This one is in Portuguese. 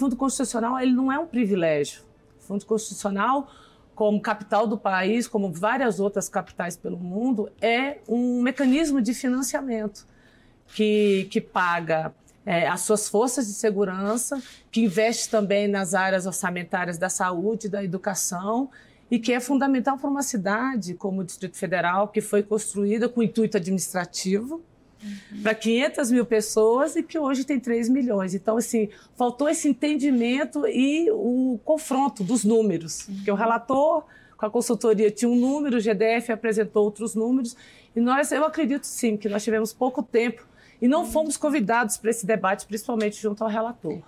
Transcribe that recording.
fundo constitucional ele não é um privilégio. O fundo constitucional, como capital do país, como várias outras capitais pelo mundo, é um mecanismo de financiamento que, que paga é, as suas forças de segurança, que investe também nas áreas orçamentárias da saúde, da educação e que é fundamental para uma cidade como o Distrito Federal, que foi construída com intuito administrativo, Uhum. para 500 mil pessoas e que hoje tem 3 milhões. Então, assim, faltou esse entendimento e o confronto dos números, uhum. porque o relator com a consultoria tinha um número, o GDF apresentou outros números, e nós, eu acredito sim, que nós tivemos pouco tempo e não uhum. fomos convidados para esse debate, principalmente junto ao relator.